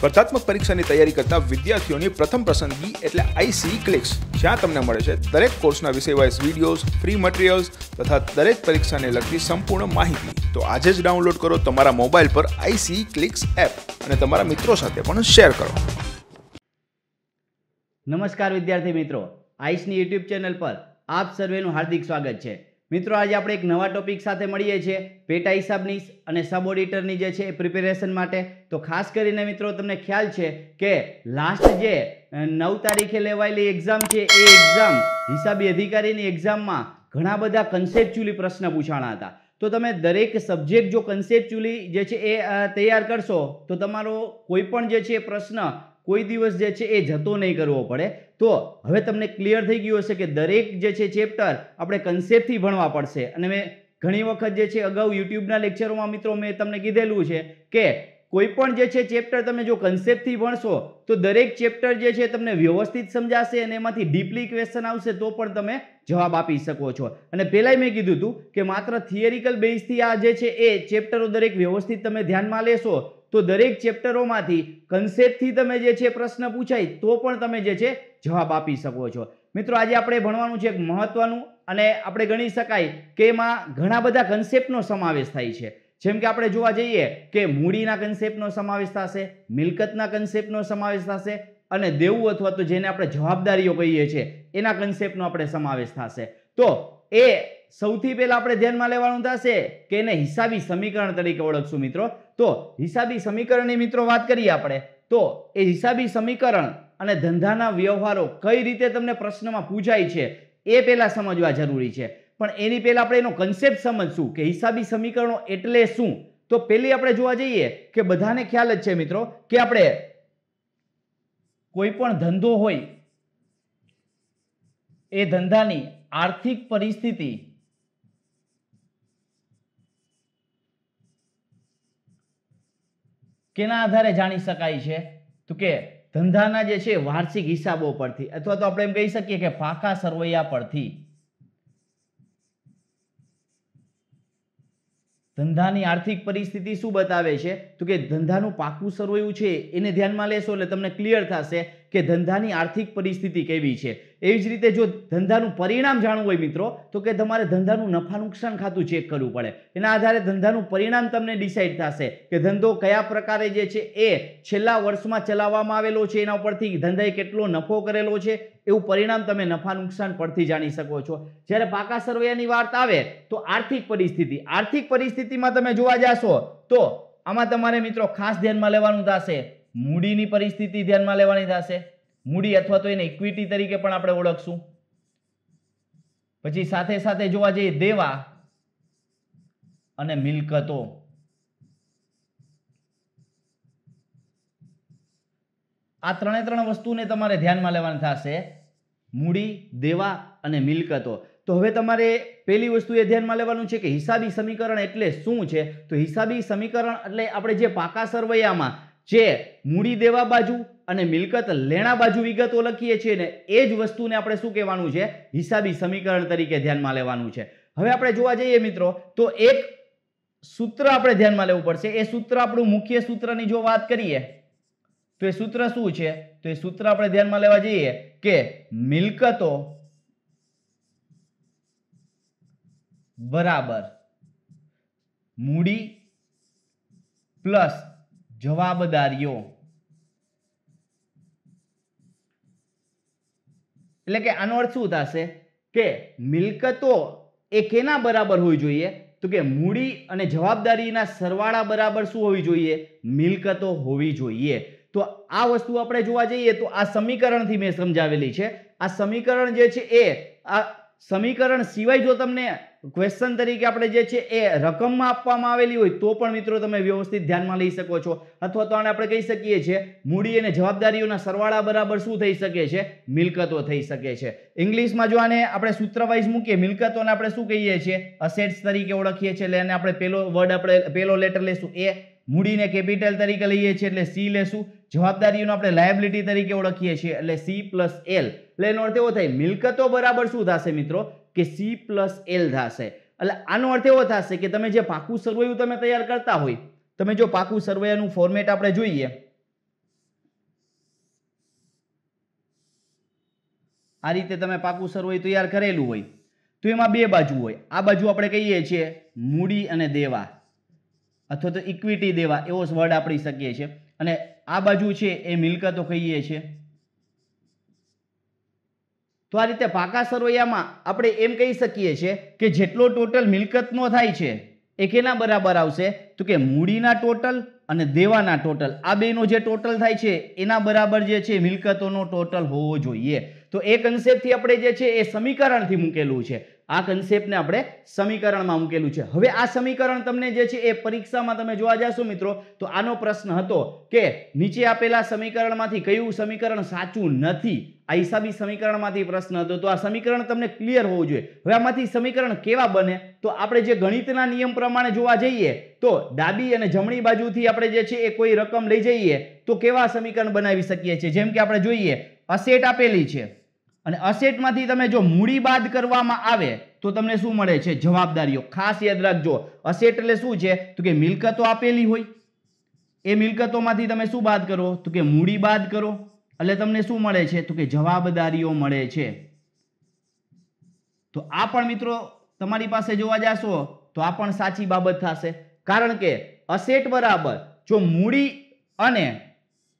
સ્પર્ધાત્મક પરીક્ષાની તૈયારી કરતા વિદ્યાર્થીઓની પ્રથમ પસંદગી એટલે આઈસી ક્લિક્સ e જ્યાં તમને મળે છે દરેક કોર્સના વિષય વાઇઝ વિડીયોઝ ફ્રી મટીરિયલ્સ તથા દરેક પરીક્ષાને લગતી સંપૂર્ણ માહિતી તો આજે જ ડાઉનલોડ કરો તમારા મોબાઈલ પર આઈસી ક્લિક્સ એપ અને તમારા મિત્રો સાથે પણ શેર કરો નમસ્કાર વિદ્યાર્થી મિત્રો આઈસની યુટ્યુબ ચેનલ પર આપ સર્વેનું હાર્દિક સ્વાગત છે મિત્રો આજે આપણે એક નવા ટોપિક સાથે મળીએ છીએ પેટા હિસાબની અને સબ ઓડિટરની જે છે એ પ્રિપેરેશન માટે તો ખાસ કરીને મિત્રો તમને ખ્યાલ છે કે લાસ્ટ જે નવ તારીખે લેવાયેલી એક્ઝામ છે એ એક્ઝામ હિસાબી અધિકારીની એક્ઝામમાં ઘણા બધા કન્સેપ્ચ્યુઅલી પ્રશ્ન પૂછાણા હતા તો તમે દરેક સબ્જેક્ટ જો કન્સેપ્ચ્યુલી જે છે એ તૈયાર કરશો તો તમારો કોઈ પણ જે છે પ્રશ્ન કોઈ દિવસ જે છે એ જતો નહીં કરવો પડે તો હવે તમને ક્લિયર થઈ ગયું હશે કે દરેક જે છે ચેપ્ટર આપણે કન્સેપ્ટથી ભણવા પડશે અને મેં ઘણી વખત જે છે અગાઉ યુટ્યુબના લેક્ચરોમાં મિત્રો મેં તમને કીધેલું છે કે કોઈ પણ જે છે ચેપ્ટર તમે જો કન્સેપ્ટથી ભણશો તો દરેક ચેપ્ટર જે છે તમને વ્યવસ્થિત સમજાશે અને એમાંથી ડીપલી ક્વેશ્ચન આવશે તો પણ તમે જવાબ આપી શકો છો અને પહેલાંય મેં કીધું હતું કે માત્ર થિયરિકલ બેઝથી આ જે છે એ ચેપ્ટરો દરેક વ્યવસ્થિત તમે ધ્યાનમાં લેશો તો દરેક ચેપ્ટરોમાંથી કન્સેપ્ટથી તમે જે છે પ્રશ્ન પૂછાય તો પણ તમે જે છે જવાબ આપી શકો છો મિત્રો આજે આપણે ભણવાનું છે એક મહત્વનું અને આપણે ગણી શકાય કે એમાં ઘણા બધા કન્સેપ્ટનો સમાવેશ થાય છે જેમ કે આપણે જોવા જઈએ કે મૂડીના કન્સેપ્ટનો સમાવેશ થશે મિલકતના કન્સેપ્ટનો સમાવેશ થશે અને દેવું અથવા તો જેને આપણે જવાબદારીઓ કહીએ છીએ એના કન્સેપ્ટનો આપણે સમાવેશ થશે તો એ સૌથી પહેલાં આપણે ધ્યાનમાં લેવાનું થશે કે એને હિસાબી સમીકરણ તરીકે ઓળખશું મિત્રો તો હિસાબી સમીકરણની મિત્રો વાત કરીએ આપણે તો એ હિસાબી સમીકરણ અને ધંધાના વ્યવહારો કઈ રીતે તમને પ્રશ્નમાં પૂછાય છે એ પહેલાં સમજવા જરૂરી છે પણ એની પહેલાં આપણે એનો કન્સેપ્ટ સમજશું કે હિસાબી સમીકરણો એટલે શું તો પહેલી આપણે જોવા જઈએ કે બધાને ખ્યાલ જ છે મિત્રો કે આપણે કોઈ પણ ધંધો હોય એ ધંધાની આર્થિક પરિસ્થિતિ કેના આધારે જાણી શકાય છે તો કે ધંધાના જે છે વાર્ષિક હિસાબો પરથી અથવા તો આપણે એમ કહી શકીએ કે પાકા સરવૈયા પરથી ધંધાની આર્થિક પરિસ્થિતિ શું બતાવે છે તો કે ધંધાનું પાકું સરવૈયું છે એને ધ્યાનમાં લેશો એટલે તમને ક્લિયર થશે કે ધંધાની આર્થિક પરિસ્થિતિ કેવી છે એવી જ રીતે જો ધંધાનું પરિણામ જાણવું હોય મિત્રો તો કે તમારે ધંધાનું નફા નુકસાન ખાતું ચેક કરવું પડે એના આધારે ધંધાનું પરિણામ તમને ડિસાઇડ થશે કે ધંધો કયા પ્રકારે જે છે એ છેલ્લા વર્ષમાં ચલાવવામાં આવેલો છે એના ઉપરથી ધંધાએ કેટલો નફો કરેલો છે એવું પરિણામ તમે નફા નુકસાન પરથી જાણી શકો છો જ્યારે પાકા સરવૈયાની વાત આવે તો આર્થિક પરિસ્થિતિ આર્થિક પરિસ્થિતિમાં તમે જોવા જશો તો આમાં તમારે મિત્રો ખાસ ધ્યાનમાં લેવાનું થશે મૂડીની પરિસ્થિતિ ધ્યાનમાં લેવાની થશે મૂડી અથવા તો એને ઇક્વિટી તરીકે પણ આપણે ઓળખશું પછી સાથે સાથે જોવા જઈએ દેવા અને મિલકતો આ ત્રણે ત્રણ વસ્તુને તમારે ધ્યાનમાં લેવાની થશે મૂડી દેવા અને મિલકતો તો હવે તમારે પહેલી વસ્તુ એ ધ્યાનમાં લેવાનું છે કે હિસાબી સમીકરણ એટલે શું છે તો હિસાબી સમીકરણ એટલે આપણે જે પાકા સરવૈયામાં જે મૂડી દેવા બાજુ અને મિલકત લેણા બાજુ વિગતો લખીએ છીએ ને એ જ વસ્તુને આપણે શું કહેવાનું છે હિસાબી સમીકરણ તરીકે ધ્યાનમાં લેવાનું છે હવે આપણે જોવા જઈએ મિત્રો તો એક સૂત્ર આપણે ધ્યાનમાં લેવું પડશે એ સૂત્ર આપણું મુખ્ય સૂત્રની જો વાત કરીએ તો એ સૂત્ર શું છે તો એ સૂત્ર આપણે ધ્યાનમાં લેવા જઈએ કે મિલકતો બરાબર મૂડી પ્લસ જવાબદારીઓ એટલે કે આનો અર્થ શું થશે કે મિલકતો એ કેના બરાબર હોવી જોઈએ તો કે મૂડી અને જવાબદારીના સરવાળા બરાબર શું હોવી જોઈએ મિલકતો હોવી જોઈએ તો આ વસ્તુ આપણે જોવા જઈએ તો આ સમીકરણથી મેં સમજાવેલી છે આ સમીકરણ જે છે એ આ સમીકરણ સિવાય જો તમને ક્વેશ્ચન તરીકે આપણે જે છે એ રકમમાં આપવામાં આવેલી હોય તો પણ મિત્રો તમે વ્યવસ્થિત ધ્યાનમાં લઈ શકો છો અથવા તો આને આપણે કહી શકીએ છીએ મૂડી અને જવાબદારીઓના સરવાળા બરાબર શું થઈ શકે છે મિલકતો થઈ શકે છે ઇંગ્લિશમાં જો આને આપણે સૂત્રવાઇઝ મૂકીએ મિલકતોને આપણે શું કહીએ છીએ અસેટ્સ તરીકે ઓળખીએ છીએ એટલે એને આપણે પેલો વર્ડ આપણે પેલો લેટર લેશું એ મૂડીને કેપિટલ તરીકે લઈએ છીએ એટલે સી લેશું જવાબદારીઓને આપણે લાયબિલિટી તરીકે ઓળખીએ છીએ એટલે સી પ્લસ એલ એટલે એનો અર્થ એવો થાય મિલકતો બરાબર શું થશે મિત્રો કે સી પ્લસ એલ થશે એટલે આનો અર્થ એવો થશે કે તમે જે પાકું સરવૈયું તમે તૈયાર કરતા હોય તમે જો પાકું સરવૈયાનું ફોર્મેટ આપણે જોઈએ આ રીતે તમે પાકું સરવૈયું તૈયાર કરેલું હોય તો એમાં બે બાજુ હોય આ બાજુ આપણે કહીએ છીએ મૂડી અને દેવા અથવા તો ઇક્વિટી દેવા એવો વર્ડ આપણી શકીએ છીએ અને આ બાજુ છે એ મિલકતો કહીએ છીએ તો આ રીતે પાકા સરવૈયામાં આપણે એમ કહી શકીએ છીએ કે જેટલો ટોટલ મિલકતનો થાય છે એ કેના બરાબર આવશે તો કે મૂડીના ટોટલ અને દેવાના ટોટલ આ બેનો જે ટોટલ થાય છે એના બરાબર જે છે મિલકતોનો ટોટલ હોવો જોઈએ તો એ કન્સેપ્ટથી આપણે જે છે એ સમીકરણથી મૂકેલું છે આ કન્સેપ્ટને આપણે સમીકરણમાં મૂકેલું છે હવે આ સમીકરણ તમને જે છે એ પરીક્ષામાં તમે જોવા જશો મિત્રો તો આનો પ્રશ્ન હતો કે નીચે આપેલા સમીકરણમાંથી કયું સમીકરણ સાચું નથી આ હિસાબી સમીકરણમાંથી પ્રશ્ન હતો તો આ સમીકરણ તમને ક્લિયર હોવું જોઈએ હવે આમાંથી સમીકરણ કેવા બને તો આપણે જે ગણિતના નિયમ પ્રમાણે જોવા જઈએ તો ડાબી અને જમણી બાજુથી આપણે જે છે એ કોઈ રકમ લઈ જઈએ તો કેવા સમીકરણ બનાવી શકીએ છીએ જેમ કે આપણે જોઈએ અસેટ આપેલી છે અને અસેટમાંથી તમે જો મૂડી બાદ કરવામાં આવે તો તમને શું મળે છે જવાબદારીઓ ખાસ યાદ રાખજો અસેટ એટલે શું છે તો કે મિલકતો આપેલી હોય એ મિલકતોમાંથી તમે શું બાદ કરો તો કે મૂડી બાદ કરો એટલે તમને શું મળે છે તો કે જવાબદારીઓ મળે છે તો આ પણ મિત્રો તમારી પાસે જોવા જશો તો આ પણ સાચી બાબત થશે કારણ કે અસેટ બરાબર જો મૂડી અને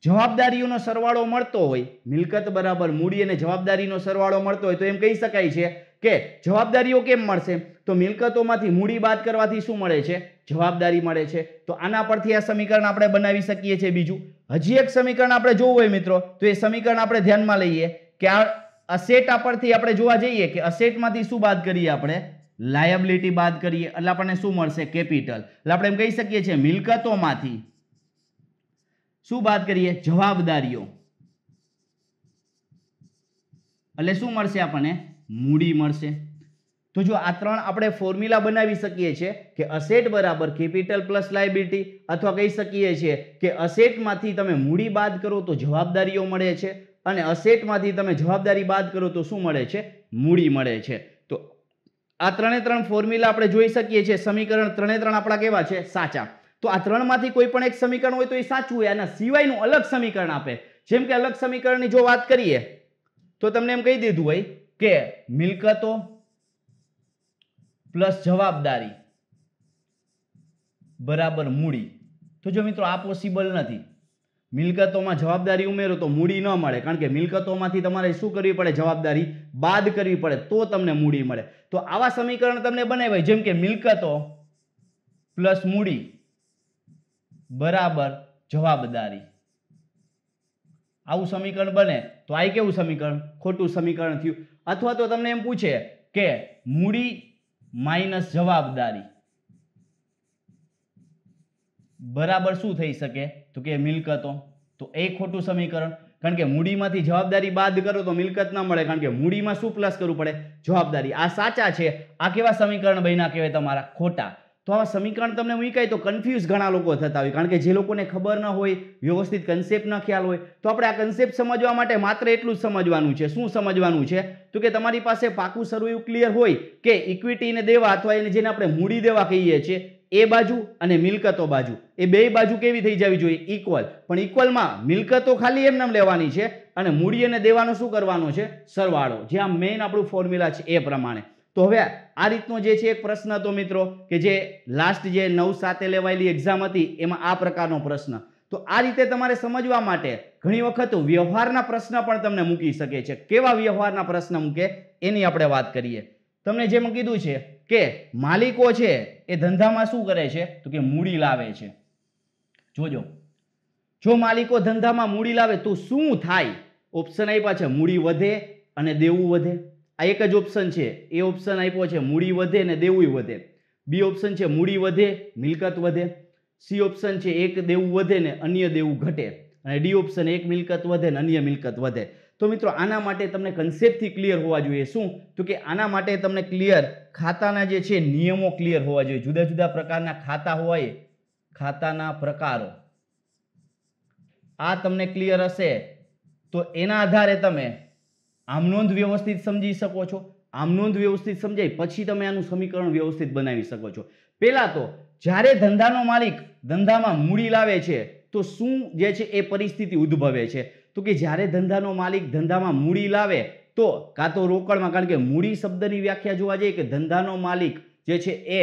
જવાબદારીઓનો સરવાળો મળતો હોય મિલકત બરાબર મૂડી અને જવાબદારીનો સરવાળો મળતો હોય તો એમ કહી શકાય છે કે જવાબદારીઓ કેમ મળશે તો મિલકતોમાંથી મૂડી બાદ કરવાથી શું મળે છે જવાબદારી મળે છે તો આના પરથી આ સમીકરણ આપણે બનાવી શકીએ છીએ બીજું હજી એક સમીકરણ આપણે જોવું હોય મિત્રો તો એ સમીકરણ આપણે ધ્યાનમાં લઈએ કે આ અસેટ આપણથી આપણે જોવા જઈએ કે અસેટમાંથી શું બાદ કરીએ આપણે લાયબિલિટી બાદ કરીએ એટલે આપણને શું મળશે કેપિટલ એટલે આપણે એમ કહી શકીએ છીએ મિલકતોમાંથી શું બાદ કરીએ જવાબદારીઓ એટલે શું મળશે આપણને મૂડી મળશે તો જો આ ત્રણ આપણે ફોર્મ્યુલા બનાવી શકીએ છીએ કે અસેટ બરાબર કેપિટલ પ્લસ લાયબિલિટી અથવા કહી શકીએ છીએ કે અસેટમાંથી તમે મૂડી બાદ કરો તો જવાબદારીઓ મળે છે અને અસેટમાંથી તમે જવાબદારી બાદ કરો તો શું મળે છે મૂડી મળે છે તો આ ત્રણે ત્રણ ફોર્મ્યુલા આપણે જોઈ શકીએ છીએ સમીકરણ ત્રણે ત્રણ આપણા કેવા છે સાચા તો આ ત્રણમાંથી કોઈ પણ એક સમીકરણ હોય તો એ સાચું હોય આના સિવાયનું અલગ સમીકરણ આપે જેમ કે અલગ સમીકરણની જો વાત કરીએ તો તમને એમ કહી દીધું હોય કે મિલકતો પ્લસ જવાબદારી બરાબર મૂડી તો જો મિત્રો આ પોસિબલ નથી મિલકતોમાં જવાબદારી ઉમેરો તો મૂડી ન મળે કારણ કે મિલકતોમાંથી તમારે શું કરવી પડે જવાબદારી બાદ કરવી પડે તો તમને મૂડી મળે તો આવા સમીકરણ તમને બનાવ્યા જેમ કે મિલકતો પ્લસ મૂડી બરાબર જવાબદારી આવું સમીકરણ બને તો આ કેવું સમીકરણ ખોટું સમીકરણ થયું અથવા તો તમને એમ પૂછે કે મૂડી માઇનસ જવાબદારી બરાબર શું થઈ શકે તો કે મિલકતો તો એ ખોટું સમીકરણ કારણ કે મૂડીમાંથી જવાબદારી બાદ કરો તો મિલકત ના મળે કારણ કે મૂડીમાં શું પ્લસ કરવું પડે જવાબદારી આ સાચા છે આ કેવા સમીકરણ બન્યા કહેવાય તમારા ખોટા તો આવા સમીકરણ તમને હું કહી તો કન્ફ્યુઝ ઘણા લોકો થતા હોય કારણ કે જે લોકોને ખબર ન હોય વ્યવસ્થિત કન્સેપ્ટ ન ખ્યાલ હોય તો આપણે આ કન્સેપ્ટ સમજવા માટે માત્ર એટલું જ સમજવાનું છે શું સમજવાનું છે તો કે તમારી પાસે પાકું સર્વે ક્લિયર હોય કે ઇક્વિટીને દેવા અથવા એને જેને આપણે મૂડી દેવા કહીએ છીએ એ બાજુ અને મિલકતો બાજુ એ બે બાજુ કેવી થઈ જવી જોઈએ ઇક્વલ પણ ઇક્વલમાં મિલકતો ખાલી એમને લેવાની છે અને મૂડી અને દેવાનો શું કરવાનો છે સરવાળો જે આ મેઇન આપણું ફોર્મ્યુલા છે એ પ્રમાણે તો હવે આ રીતનો જે છે એક પ્રશ્ન હતો મિત્રો કે જે લાસ્ટ જે નવ સાથે લેવાયેલી એક્ઝામ હતી એમાં આ પ્રકારનો પ્રશ્ન તો આ રીતે તમારે સમજવા માટે ઘણી વખત વ્યવહારના પ્રશ્ન પણ તમને મૂકી શકે છે કેવા વ્યવહારના પ્રશ્ન મૂકે એની આપણે વાત કરીએ તમને જેમ કીધું છે કે માલિકો છે એ ધંધામાં શું કરે છે તો કે મૂડી લાવે છે જોજો જો માલિકો ધંધામાં મૂડી લાવે તો શું થાય ઓપ્શન આપ્યા છે મૂડી વધે અને દેવું વધે આ એક જ ઓપ્શન છે એ ઓપ્શન આપ્યો છે મૂડી વધે ને દેવું વધે બી ઓપ્શન છે મૂડી વધે મિલકત વધે સી ઓપ્શન છે એક દેવું વધે ને અન્ય દેવું ઘટે અને ડી ઓપ્શન એક મિલકત વધે ને અન્ય મિલકત વધે તો મિત્રો આના માટે તમને કન્સેપ્ટથી ક્લિયર હોવા જોઈએ શું તો કે આના માટે તમને ક્લિયર ખાતાના જે છે નિયમો ક્લિયર હોવા જોઈએ જુદા જુદા પ્રકારના ખાતા હોય ખાતાના પ્રકારો આ તમને ક્લિયર હશે તો એના આધારે તમે આમ નોંધ વ્યવસ્થિત સમજી શકો છો આમ નોંધ વ્યવસ્થિત સમજાય પછી તમે આનું સમીકરણ વ્યવસ્થિત બનાવી શકો છો પહેલાં તો જ્યારે ધંધાનો માલિક ધંધામાં મૂડી લાવે છે તો શું જે છે એ પરિસ્થિતિ ઉદ્ભવે છે તો કે જ્યારે ધંધાનો માલિક ધંધામાં મૂડી લાવે તો કાં તો રોકડમાં કારણ કે મૂડી શબ્દની વ્યાખ્યા જોવા જઈએ કે ધંધાનો માલિક જે છે એ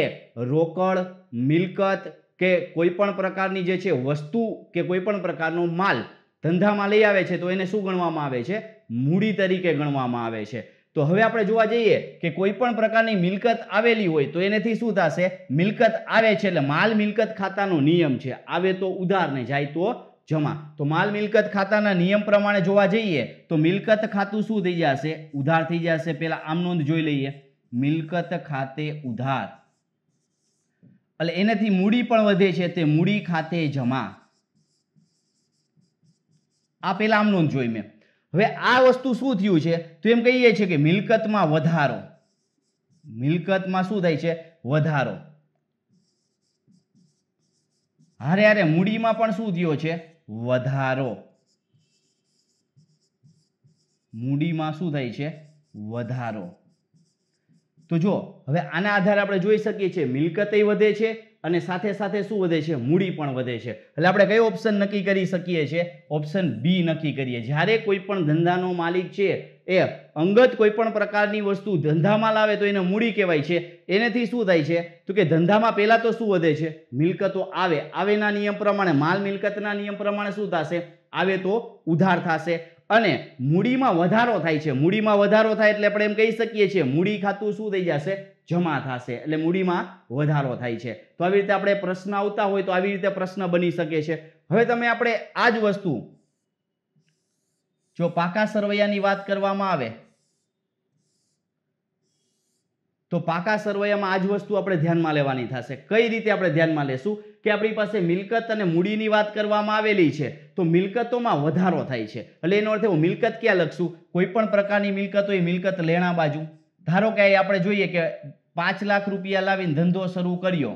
રોકડ મિલકત કે કોઈ પણ પ્રકારની જે છે વસ્તુ કે કોઈ પણ પ્રકારનો માલ ધંધામાં લઈ આવે છે તો એને શું ગણવામાં આવે છે મૂડી તરીકે ગણવામાં આવે છે તો હવે આપણે જોવા જઈએ કે કોઈ પણ પ્રકારની મિલકત આવેલી હોય તો એનાથી શું થશે મિલકત આવે છે એટલે માલ મિલકત ખાતાનો નિયમ છે આવે તો ઉધાર ને જાય તો જમા તો માલ મિલકત ખાતાના નિયમ પ્રમાણે જોવા જઈએ તો મિલકત ખાતું શું થઈ જશે ઉધાર થઈ જશે પેલા આમ નોંધ જોઈ લઈએ મિલકત ખાતે ઉધાર એટલે એનાથી મૂડી પણ વધે છે તે મૂડી ખાતે જમા આ પેલા આમ નોંધ જોઈ મેં હવે આ વસ્તુ શું થયું છે તો એમ કહીએ છીએ કે મિલકતમાં વધારો મિલકતમાં શું થાય છે વધારો હારે હારે મૂડીમાં પણ શું થયો છે વધારો મૂડીમાં શું થાય છે વધારો તો જો હવે આના આધારે આપણે જોઈ શકીએ છીએ મિલકતય વધે છે અને સાથે સાથે શું વધે છે મૂડી પણ વધે છે એટલે આપણે કયો ઓપ્શન નક્કી કરી શકીએ છીએ ઓપ્શન બી નક્કી કરીએ જ્યારે કોઈ પણ ધંધાનો માલિક છે એ અંગત કોઈ પણ પ્રકારની વસ્તુ ધંધામાં લાવે તો એને મૂડી કહેવાય છે એનેથી શું થાય છે તો કે ધંધામાં પહેલાં તો શું વધે છે મિલકતો આવે આવેના નિયમ પ્રમાણે માલ મિલકતના નિયમ પ્રમાણે શું થશે આવે તો ઉધાર થશે અને મૂડીમાં વધારો થાય છે મૂડીમાં વધારો થાય એટલે આપણે એમ કહી શકીએ છીએ મૂડી ખાતું શું થઈ જશે જમા થશે એટલે મૂડીમાં વધારો થાય છે તો આવી રીતે આપણે પ્રશ્ન આવતા હોય તો આવી રીતે પ્રશ્ન બની શકે છે હવે તમે આપણે આ જ વસ્તુ જો પાકા સરવૈયાની વાત કરવામાં આવે તો પાકા સરવૈયામાં આ જ વસ્તુ આપણે ધ્યાનમાં લેવાની થશે કઈ રીતે આપણે ધ્યાનમાં લેશું કે આપણી પાસે મિલકત અને મૂડીની વાત કરવામાં આવેલી છે તો મિલકતોમાં વધારો થાય છે એટલે એનો અર્થ હું મિલકત ક્યાં લખશું કોઈ પણ પ્રકારની મિલકત હોય મિલકત લેણા બાજુ ધારો કે આપણે જોઈએ કે પાંચ લાખ રૂપિયા લાવીને ધંધો શરૂ કર્યો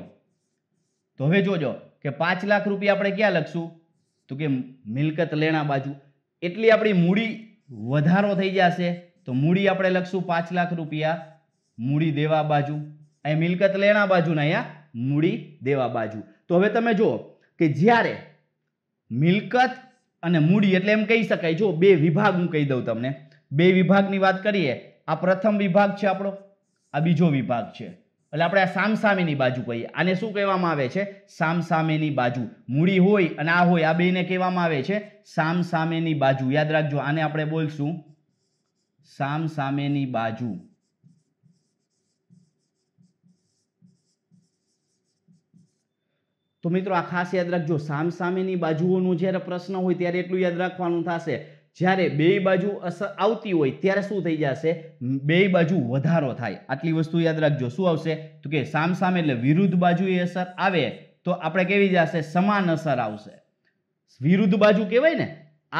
તો હવે જોજો કે પાંચ લાખ રૂપિયા આપણે ક્યાં લખશું તો કે મિલકત લેણા બાજુ એટલી આપણી મૂડી વધારો થઈ જશે તો મૂડી આપણે લખશું પાંચ લાખ રૂપિયા મૂડી દેવા બાજુ અહીં મિલકત લેણા બાજુના ને અહીંયા મૂડી દેવા બાજુ તો હવે તમે જુઓ કે જ્યારે મિલકત અને મૂડી એટલે એમ કહી શકાય જો બે વિભાગ હું કહી દઉં તમને બે વિભાગની વાત કરીએ આ પ્રથમ વિભાગ છે આપણો આ બીજો વિભાગ છે એટલે આપણે આ સામસામેની બાજુ કહીએ આને શું કહેવામાં આવે છે સામસામેની બાજુ મૂડી હોય અને આ હોય આ બેને કહેવામાં આવે છે સામસામેની બાજુ યાદ રાખજો આને આપણે બોલશું સામસામેની બાજુ તો મિત્રો આ ખાસ યાદ રાખજો સામસામેની બાજુઓનું જ્યારે પ્રશ્ન હોય ત્યારે એટલું યાદ રાખવાનું થશે જ્યારે બે બાજુ અસર આવતી હોય ત્યારે શું થઈ જશે બે બાજુ વધારો થાય આટલી વસ્તુ યાદ રાખજો શું આવશે તો કે સામસામે એટલે વિરુદ્ધ બાજુએ અસર આવે તો આપણે કેવી જશે સમાન અસર આવશે વિરુદ્ધ બાજુ કહેવાય ને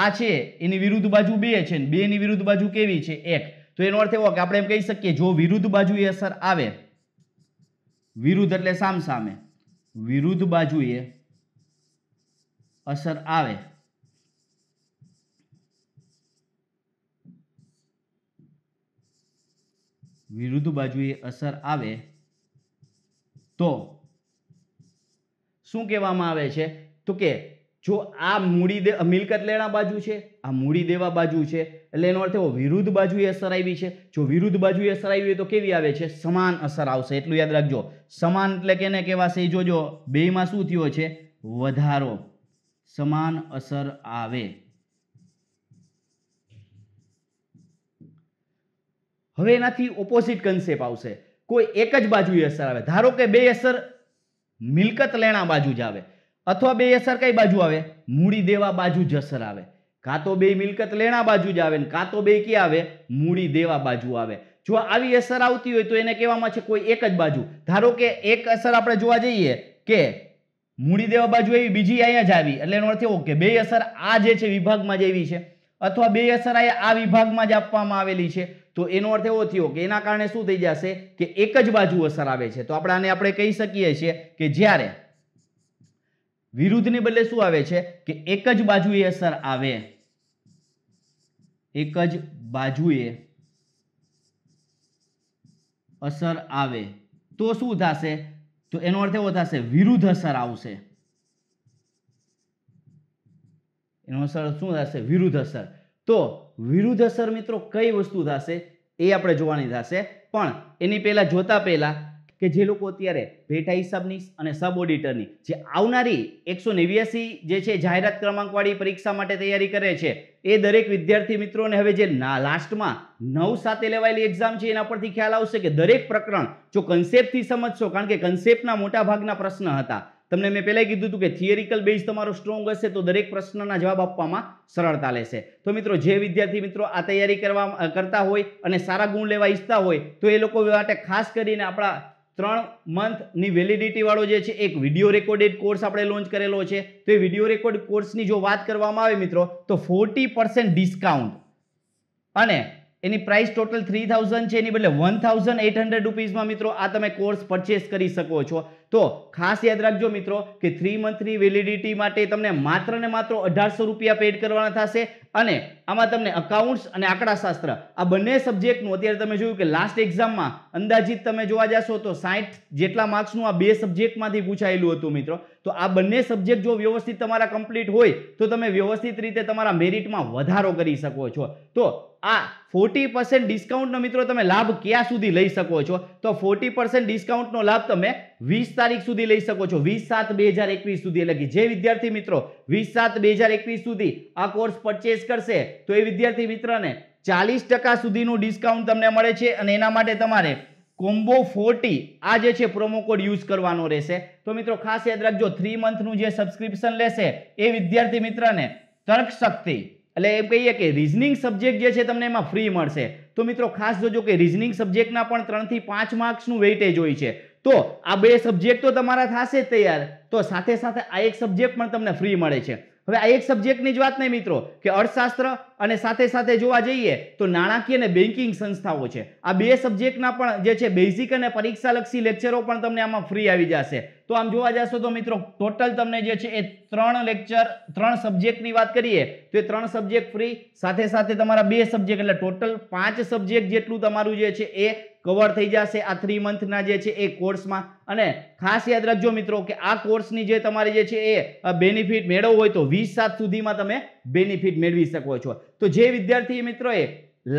આ છે એની વિરુદ્ધ બાજુ બે છે ને બેની વિરુદ્ધ બાજુ કેવી છે એક તો એનો અર્થ એવો કે આપણે એમ કહી શકીએ જો વિરુદ્ધ બાજુએ અસર આવે વિરુદ્ધ એટલે સામસામે વિરુદ્ધ બાજુએ અસર આવે વિરુદ્ધ બાજુએ અસર આવે તો શું કહેવામાં આવે છે તો કે જો આ મૂડી દે મિલકત લેણા બાજુ છે આ મૂડી દેવા બાજુ છે એટલે એનો અર્થ એવો વિરુદ્ધ બાજુએ અસર આવી છે જો વિરુદ્ધ બાજુએ અસર આવી હોય તો કેવી આવે છે સમાન અસર આવશે એટલું યાદ રાખજો સમાન એટલે કેને કહેવાશે જોજો બેમાં શું થયો છે વધારો સમાન અસર આવે હવે એનાથી ઓપોઝિટ કન્સેપ્ટ આવશે કોઈ એક જ બાજુએ અસર આવે ધારો કે બે અસર મિલકત લેણા બાજુ જ આવે અથવા બે અસર કઈ બાજુ આવે મૂડી દેવા બાજુ જ અસર આવે કાં તો બે મિલકત લેણા બાજુ જ આવે ને કાં તો બે ક્યાં આવે મૂડી દેવા બાજુ આવે જો આવી અસર આવતી હોય તો એને કહેવામાં છે કોઈ એક જ બાજુ ધારો કે એક અસર આપણે જોવા જઈએ કે મૂડી દેવા બાજુ એવી બીજી અહીંયા જ આવી એટલે એનો અર્થ એવો કે બે અસર આ જે છે વિભાગમાં જ એવી છે અથવા બે અસર આ વિભાગમાં જ આપવામાં આવેલી છે તો એનો અર્થ એવો થયો કે એના કારણે શું થઈ જશે કે એક જ બાજુ અસર આવે છે તો આપણે આને આપણે કહી શકીએ છીએ કે જ્યારે વિરુદ્ધને બદલે શું આવે છે કે એક જ બાજુએ અસર આવે એક જ બાજુએ અસર આવે તો શું થશે તો એનો અર્થ એવો થશે વિરુદ્ધ અસર આવશે એનો અસર શું થશે વિરુદ્ધ અસર તો વિરુદ્ધ અસર મિત્રો કઈ વસ્તુ થશે એ આપણે જોવાની થશે પણ એની પહેલાં જોતા પહેલાં કે જે લોકો અત્યારે ભેટા હિસાબની અને સબ ઓડિટરની જે આવનારી એકસો નેવ્યાસી જે છે જાહેરાત ક્રમાંકવાળી પરીક્ષા માટે તૈયારી કરે છે એ દરેક વિદ્યાર્થી મિત્રોને હવે જે લાસ્ટમાં નવ સાથે લેવાયેલી એક્ઝામ છે એના પરથી ખ્યાલ આવશે કે દરેક પ્રકરણ જો કન્સેપ્ટથી સમજશો કારણ કે કન્સેપ્ટના મોટા ભાગના પ્રશ્ન હતા તમને મેં પહેલાં કીધું હતું કે થિયરિકલ બેઝ તમારો સ્ટ્રોંગ હશે તો દરેક પ્રશ્નના જવાબ આપવામાં સરળતા લેશે તો મિત્રો જે વિદ્યાર્થી મિત્રો આ તૈયારી કરવા કરતા હોય અને સારા ગુણ લેવા ઈચ્છતા હોય તો એ લોકો માટે ખાસ કરીને આપણા ત્રણ મંથની વેલિડિટીવાળો જે છે એક વિડીયો રેકોર્ડેડ કોર્સ આપણે લોન્ચ કરેલો છે તો એ વિડીયો રેકોર્ડ કોર્સની જો વાત કરવામાં આવે મિત્રો તો ફોર્ટી ડિસ્કાઉન્ટ અને એની પ્રાઇસ ટોટલ થ્રી થાઉઝન્ડ છે એની બદલે વન થાઉઝન્ડ એટ હંડ્રેડ રૂપીઝમાં મિત્રો આ તમે કોર્સ પરચેસ કરી શકો છો તો ખાસ યાદ રાખજો મિત્રો કે થ્રી મંથની વેલિડિટી માટે તમને માત્ર ને માત્ર અઢારસો રૂપિયા પેડ કરવાના થશે અને આમાં તમને અકાઉન્ટ્સ અને આંકડાશાસ્ત્ર આ બંને સબ્જેક્ટનું અત્યારે તમે જોયું કે લાસ્ટ એક્ઝામમાં અંદાજિત તમે જોવા જશો તો સાઠ જેટલા માર્ક્સનું આ બે સબ્જેક્ટમાંથી પૂછાયેલું હતું મિત્રો તો આ બંને સબ્જેક્ટ જો વ્યવસ્થિત તમારા કમ્પ્લીટ હોય તો તમે વ્યવસ્થિત રીતે તમારા મેરિટમાં વધારો કરી શકો છો તો આ ફોર્ટી પર્સન્ટ ડિસ્કાઉન્ટનો મિત્રો તમે લાભ ક્યાં સુધી લઈ શકો છો તો ફોર્ટી પર્સન્ટ ડિસ્કાઉન્ટનો લાભ તમે વીસ તારીખ સુધી લઈ શકો છો વીસ સાત બે હજાર એકવીસ સુધી એટલે જે વિદ્યાર્થી મિત્રો વીસ સાત બે હજાર એકવીસ સુધી આ કોર્સ પરચેસ કરશે તો એ વિદ્યાર્થી મિત્રને ચાલીસ ટકા સુધીનું ડિસ્કાઉન્ટ તમને મળે છે અને એના માટે તમારે કોમ્બો ફોર્ટી આ જે છે પ્રોમો કોડ યુઝ કરવાનો રહેશે તો મિત્રો ખાસ યાદ રાખજો થ્રી મંથનું જે સબસ્ક્રિપ્શન લેશે એ વિદ્યાર્થી મિત્રને તર્ક શક્તિ એટલે એમ કહીએ કે રિઝનિંગ સબ્જેક્ટ જે છે તમને એમાં ફ્રી મળશે તો મિત્રો ખાસ જોજો કે રિઝનિંગ સબ્જેક્ટના પણ ત્રણથી પાંચ માર્ક્સનું વેઇટેજ હોય છે તો આ બે સબ્જેક્ટ તો તમારા થશે જ તૈયાર તો સાથે સાથે આ એક સબ્જેક્ટ પણ તમને ફ્રી મળે છે હવે આ એક સબ્જેક્ટની જ વાત નહીં મિત્રો કે અર્થશાસ્ત્ર અને સાથે સાથે જોવા જઈએ તો નાણાકીય અને બેન્કિંગ સંસ્થાઓ છે આ બે સબ્જેક્ટના પણ જે છે બેઝિક અને પરીક્ષાલક્ષી લેક્ચરો પણ તમને આમાં ફ્રી આવી જશે તો આમ જોવા જશો તો મિત્રો ટોટલ તમને જે છે એ ત્રણ લેક્ચર ત્રણ સબ્જેક્ટની વાત કરીએ તો એ ત્રણ સબ્જેક્ટ ફ્રી સાથે સાથે તમારા બે સબ્જેક્ટ એટલે ટોટલ પાંચ સબ્જેક્ટ જેટલું તમારું જે છે એ કવર થઈ જશે આ થ્રી મંથના જે છે એ કોર્સમાં અને ખાસ યાદ રાખજો મિત્રો કે આ કોર્સની જે તમારી જે છે એ બેનિફિટ મેળવવો હોય તો વીસ સાત સુધીમાં તમે બેનિફિટ મેળવી શકો છો તો જે વિદ્યાર્થી મિત્રોએ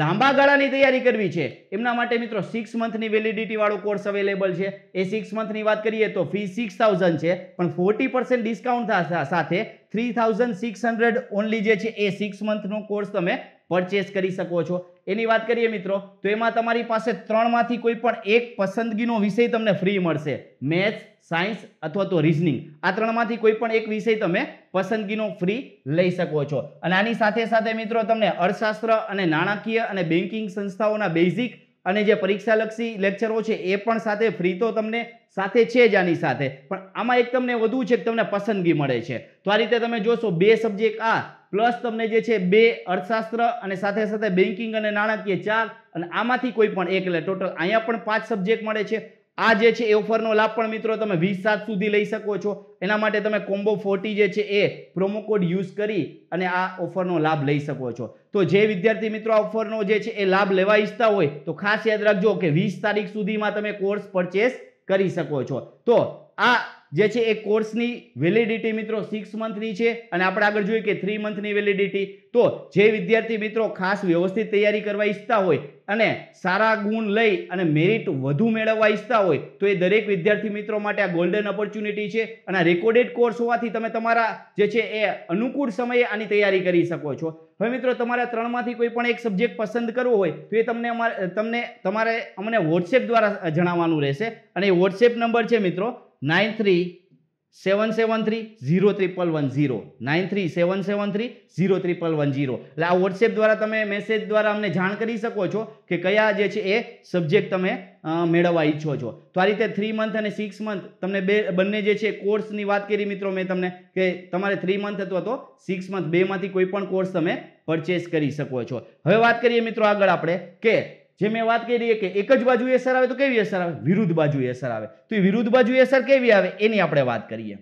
લાંબા ગાળાની તૈયારી કરવી છે એમના માટે મિત્રો સિક્સ મંથની વેલિડિટી વાળો કોર્સ અવેલેબલ છે એ સિક્સ મંથની વાત કરીએ તો ફી સિક્સ થાઉઝન્ડ છે પણ ફોર્ટી પર્સન્ટ ડિસ્કાઉન્ટ સાથે three thousand six hundred only જે છે એ સિક્સ મંથનો કોર્સ તમે પરચેસ કરી શકો છો એની વાત કરીએ મિત્રો તો એમાં તમારી પાસે ત્રણમાંથી કોઈ પણ એક પસંદગીનો વિષય તમને ફ્રી મળશે મેથ્સ સાયન્સ અથવા તો રિઝનિંગ આ ત્રણમાંથી કોઈ પણ એક વિષય તમે પસંદગીનો ફ્રી લઈ શકો છો અને આની સાથે સાથે મિત્રો તમને અર્થશાસ્ત્ર અને નાણાકીય અને બેન્કિંગ સંસ્થાઓના બેઝિક અને જે પરીક્ષાલક્ષી લેક્ચરો છે એ પણ સાથે ફ્રી તો તમને સાથે છે જ આની સાથે પણ આમાં એક તમને વધુ છે તમને પસંદગી મળે છે તો આ રીતે તમે જોશો બે સબ્જેક્ટ આ પ્લસ તમને જે છે બે અર્થશાસ્ત્ર અને સાથે સાથે બેન્કિંગ અને નાણાકીય ચાર અને આમાંથી કોઈ પણ એક એટલે ટોટલ અહીંયા પણ પાંચ સબ્જેક્ટ મળે છે આ જે છે એ ઓફરનો લાભ પણ મિત્રો તમે વીસ સાત સુધી લઈ શકો છો એના માટે તમે કોમ્બો ફોર્ટી જે છે એ પ્રોમો કોડ યુઝ કરી અને આ ઓફરનો લાભ લઈ શકો છો તો જે વિદ્યાર્થી મિત્રો આ ઓફરનો જે છે એ લાભ લેવા ઈચ્છતા હોય તો ખાસ યાદ રાખજો કે વીસ તારીખ સુધીમાં તમે કોર્સ પરચેસ કરી શકો છો તો આ જે છે એ કોર્સની વેલિડિટી મિત્રો સિક્સ મંથની છે અને આપણે આગળ જોઈએ કે થ્રી મંથની વેલિડિટી તો જે વિદ્યાર્થી મિત્રો ખાસ વ્યવસ્થિત તૈયારી કરવા ઈચ્છતા હોય અને સારા ગુણ લઈ અને મેરિટ વધુ મેળવવા ઈચ્છતા હોય તો એ દરેક વિદ્યાર્થી મિત્રો માટે આ ગોલ્ડન ઓપોર્ચ્યુનિટી છે અને રેકોર્ડેડ કોર્સ હોવાથી તમે તમારા જે છે એ અનુકૂળ સમયે આની તૈયારી કરી શકો છો હવે મિત્રો તમારા ત્રણમાંથી કોઈ પણ એક સબ્જેક્ટ પસંદ કરવો હોય તો એ તમને અમારે તમને તમારે અમને વોટ્સએપ દ્વારા જણાવવાનું રહેશે અને એ વોટ્સએપ નંબર છે મિત્રો nine three seven seven three zero triple one zero nine three seven seven three zero triple one zero એટલે આ વોટ્સએપ દ્વારા તમે મેસેજ દ્વારા અમને જાણ કરી શકો છો કે કયા જે છે એ સબ્જેક્ટ તમે મેળવવા ઈચ્છો છો તો આ રીતે થ્રી મંથ અને સિક્સ મંથ તમને બે બંને જે છે કોર્સની વાત કરી મિત્રો મેં તમને કે તમારે થ્રી મંથ અથવા તો સિક્સ મંથ બેમાંથી કોઈ પણ કોર્સ તમે પરચેસ કરી શકો છો હવે વાત કરીએ મિત્રો આગળ આપણે કે જે મેં વાત કરી કે એક જ બાજુ એસર આવે તો કેવી અસર આવે વિરુદ્ધ બાજુ અસર આવે તો એ વિરુદ્ધ બાજુ એસર કેવી આવે એની આપણે વાત કરીએ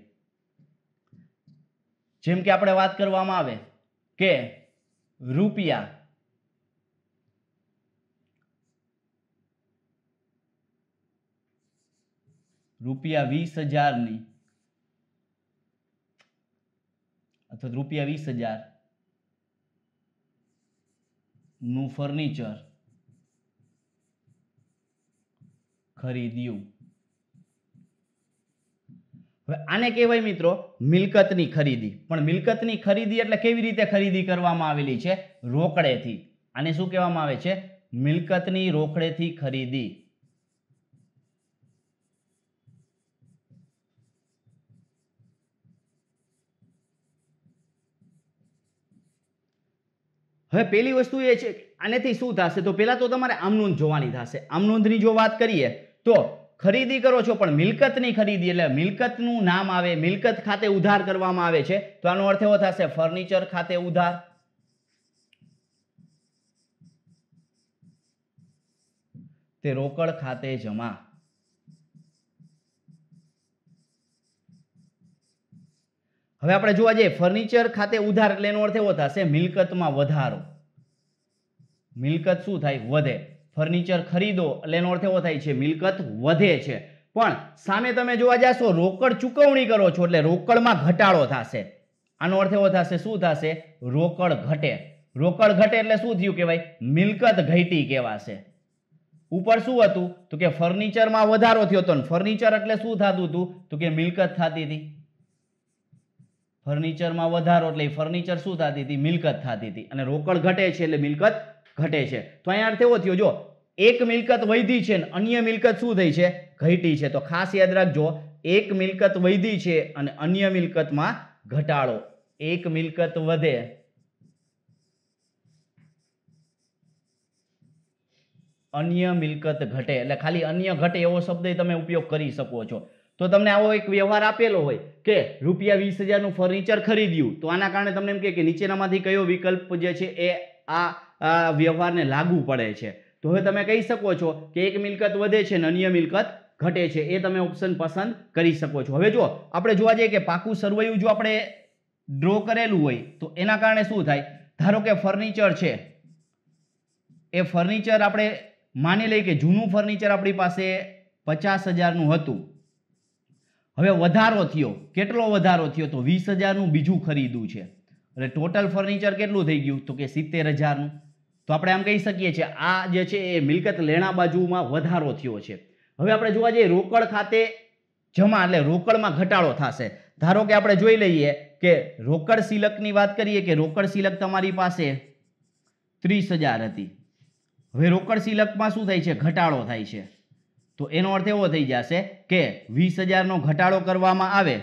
જેમ કે આપણે વાત કરવામાં આવે કે રૂપિયા રૂપિયા વીસ હજારની અથવા રૂપિયા વીસ હજાર નું ફર્નિચર ખરીદ્યું હવે આને કહેવાય મિત્રો મિલકતની ખરીદી પણ મિલકતની ખરીદી એટલે કેવી રીતે ખરીદી કરવામાં આવેલી છે રોકડેથી આને શું કહેવામાં આવે છે મિલકતની રોકડેથી ખરીદી હવે પેલી વસ્તુ એ છે આનેથી શું થશે તો પહેલાં તો તમારે આમ નોંધ જોવાની થશે આમ નોંધની જો વાત કરીએ તો ખરીદી કરો છો પણ મિલકતની ખરીદી એટલે મિલકતનું નામ આવે મિલકત ખાતે ઉધાર કરવામાં આવે છે તો આનો અર્થ એવો થશે ફર્નિચર ખાતે ઉધાર તે રોકડ ખાતે જમા હવે આપણે જોવા જઈએ ફર્નિચર ખાતે ઉધાર એટલે એનો અર્થ એવો થશે મિલકતમાં વધારો મિલકત શું થાય વધે ફર્નિચર ખરીદો એટલે એનો અર્થ એવો થાય છે મિલકત વધે છે પણ સામે તમે જોવા જશો રોકડ ચૂકવણી કરો છો એટલે રોકડમાં ઘટાડો થશે આનો અર્થ એવો થશે શું થશે રોકડ ઘટે રોકડ ઘટે એટલે શું થયું કહેવાય મિલકત ઘટી કહેવાશે ઉપર શું હતું તો કે ફર્નિચરમાં વધારો થયો હતો ફર્નિચર એટલે શું થતું હતું તો કે મિલકત થતી હતી ફર્નિચરમાં વધારો એટલે ફર્નિચર શું થતી હતી મિલકત થતી હતી અને રોકડ ઘટે છે એટલે મિલકત ઘટે છે તો અહીંયા અર્થ એવો થયો જો એક મિલકત વૈધી છે અને અન્ય મિલકત શું થઈ છે ઘટી છે તો ખાસ યાદ રાખજો એક મિલકત વૈધી છે અને અન્ય મિલકતમાં ઘટાડો એક મિલકત વધે અન્ય મિલકત ઘટે એટલે ખાલી અન્ય ઘટે એવો શબ્દ તમે ઉપયોગ કરી શકો છો તો તમને આવો એક વ્યવહાર આપેલો હોય કે રૂપિયા વીસ હજારનું ફર્નિચર ખરીદ્યું તો આના કારણે તમને એમ કે નીચેનામાંથી કયો વિકલ્પ જે છે એ આ આ વ્યવહારને લાગુ પડે છે તો હવે તમે કહી શકો છો કે એક મિલકત વધે છે અને અન્ય મિલકત ઘટે છે એ તમે ઓપ્શન પસંદ કરી શકો છો હવે જો આપણે જોવા જઈએ કે પાકું સરવૈયું જો આપણે ડ્રો કરેલું હોય તો એના કારણે શું થાય ધારો કે ફર્નિચર છે એ ફર્નિચર આપણે માની લઈએ કે જૂનું ફર્નિચર આપણી પાસે પચાસ હજારનું હતું હવે વધારો થયો કેટલો વધારો થયો તો વીસ હજારનું બીજું ખરીદ્યું છે એટલે ટોટલ ફર્નિચર કેટલું થઈ ગયું તો કે સિત્તેર હજારનું તો આપણે આમ કહી શકીએ છીએ આ જે છે એ મિલકત લેણા બાજુમાં વધારો થયો છે હવે આપણે જોવા જઈએ રોકડ ખાતે જમા એટલે રોકડમાં ઘટાડો થશે ધારો કે આપણે જોઈ લઈએ કે રોકડ સિલકની વાત કરીએ કે રોકડ સિલક તમારી પાસે ત્રીસ હજાર હતી હવે રોકડ સિલકમાં શું થાય છે ઘટાડો થાય છે તો એનો અર્થ એવો થઈ જશે કે વીસ હજારનો ઘટાડો કરવામાં આવે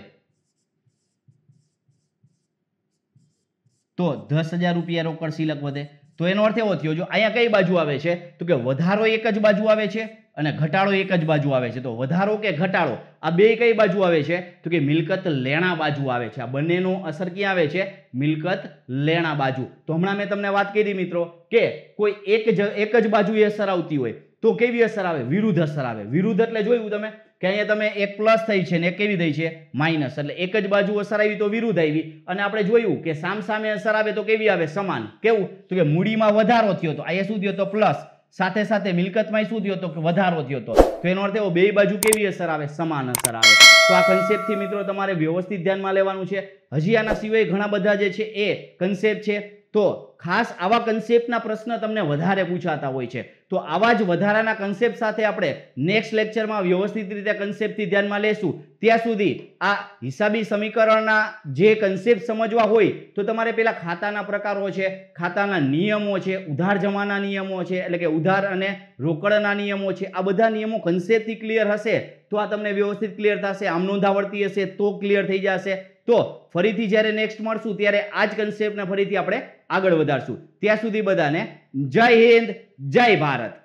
તો દસ હજાર રૂપિયા રોકડ સિલક વધે તો એનો અર્થ એવો થયો જો અહીંયા કઈ બાજુ આવે છે તો કે વધારો એક જ બાજુ આવે છે અને ઘટાડો એક જ બાજુ આવે છે તો વધારો કે ઘટાડો આ બે કઈ બાજુ આવે છે તો કે મિલકત લેણા બાજુ આવે છે આ બંનેનો અસર ક્યાં આવે છે મિલકત લેણા બાજુ તો હમણાં મેં તમને વાત કરી મિત્રો કે કોઈ એક જ એક જ બાજુ અસર આવતી હોય તો કેવી અસર આવે વિરુદ્ધ અસર આવે વિરુદ્ધ એટલે જોયું તમે કે અહીંયા તમે એક પ્લસ થઈ છે ને એક કેવી થઈ છે માઇનસ એટલે એક જ બાજુ અસર આવી તો વિરુદ્ધ આવી અને આપણે જોયું કે સામસામે અસર આવે તો કેવી આવે સમાન કેવું તો કે મૂડીમાં વધારો થયો તો અહીંયા શું થયો તો પ્લસ સાથે સાથે મિલકતમાં શું થયો તો વધારો થયો તો એનો અર્થ એવો બે બાજુ કેવી અસર આવે સમાન અસર આવે તો આ કન્સેપ્ટથી મિત્રો તમારે વ્યવસ્થિત ધ્યાનમાં લેવાનું છે હજી આના સિવાય ઘણા બધા જે છે એ કન્સેપ્ટ છે તો ખાસ આવા કન્સેપ્ટના પ્રશ્ન તમને વધારે પૂછાતા હોય છે તો આવા જ વધારાના કન્સેપ્ટ સાથે આપણે નેક્સ્ટ લેક્ચરમાં વ્યવસ્થિત રીતે કન્સેપ્ટથી ધ્યાનમાં લેશું ત્યાં સુધી આ હિસાબી સમીકરણના જે કન્સેપ્ટ સમજવા હોય તો તમારે પેલા ખાતાના પ્રકારો છે ખાતાના નિયમો છે ઉધાર જમાના નિયમો છે એટલે કે ઉધાર અને રોકડના નિયમો છે આ બધા નિયમો કન્સેપ્ટથી ક્લિયર હશે તો આ તમને વ્યવસ્થિત ક્લિયર થશે આમ નોંધાવડતી હશે તો ક્લિયર થઈ જશે તો ફરીથી જ્યારે નેક્સ્ટ મળશું ત્યારે આ જ કન્સેપ્ટને ફરીથી આપણે આગળ વધારશું ત્યાં સુધી બધાને જય હિન્દ જય ભારત